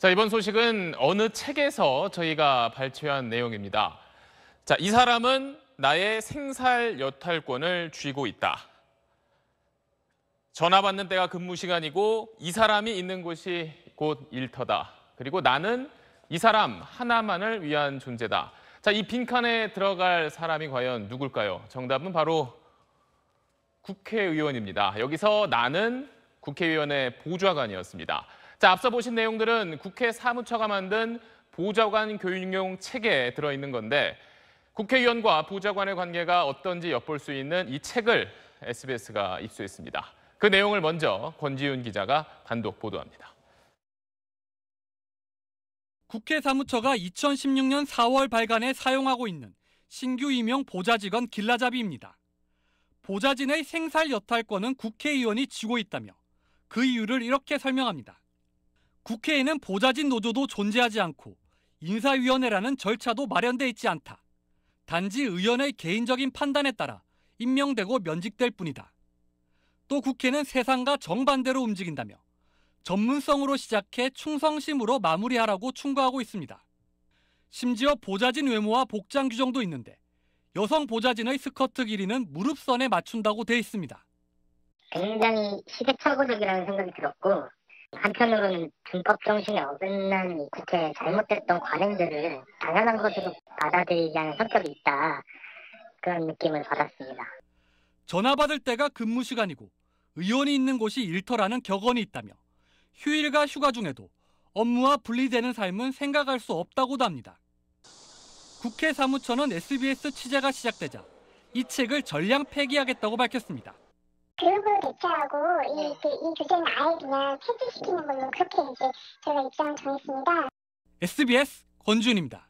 자, 이번 소식은 어느 책에서 저희가 발췌한 내용입니다. 자, 이 사람은 나의 생살 여탈권을 쥐고 있다. 전화 받는 때가 근무 시간이고 이 사람이 있는 곳이 곧 일터다. 그리고 나는 이 사람 하나만을 위한 존재다. 자, 이 빈칸에 들어갈 사람이 과연 누굴까요? 정답은 바로 국회의원입니다. 여기서 나는 국회의원의 보좌관이었습니다. 자, 앞서 보신 내용들은 국회 사무처가 만든 보좌관 교육용 책에 들어있는 건데 국회의원과 보좌관의 관계가 어떤지 엿볼 수 있는 이 책을 SBS가 입수했습니다. 그 내용을 먼저 권지윤 기자가 단독 보도합니다. 국회 사무처가 2016년 4월 발간에 사용하고 있는 신규 이명 보좌직원 길라잡이입니다. 보좌진의 생살 여탈권은 국회의원이 쥐고 있다며 그 이유를 이렇게 설명합니다. 국회에는 보좌진 노조도 존재하지 않고 인사위원회라는 절차도 마련돼 있지 않다. 단지 의원의 개인적인 판단에 따라 임명되고 면직될 뿐이다. 또 국회는 세상과 정반대로 움직인다며 전문성으로 시작해 충성심으로 마무리하라고 충고하고 있습니다. 심지어 보좌진 외모와 복장 규정도 있는데 여성 보좌진의 스커트 길이는 무릎선에 맞춘다고 돼 있습니다. 굉장히 시대착오적이라는 생각이 들었고 한편으로는 준법 정신에 어긋난 국회의 잘못됐던 관행들을 당연한 것으로 받아들이지 않은 성격이 있다. 그런 느낌을 받았습니다. 전화 받을 때가 근무 시간이고 의원이 있는 곳이 일터라는 격언이 있다며 휴일과 휴가 중에도 업무와 분리되는 삶은 생각할 수 없다고도 합니다. 국회 사무처는 SBS 취재가 시작되자 이 책을 전량 폐기하겠다고 밝혔습니다. 그육을 대체하고 이, 네. 그, 이 규제는 아예 그냥 폐지시키는 걸로 그렇게 이제 저희가 입장을 정했습니다. SBS 권준입니다.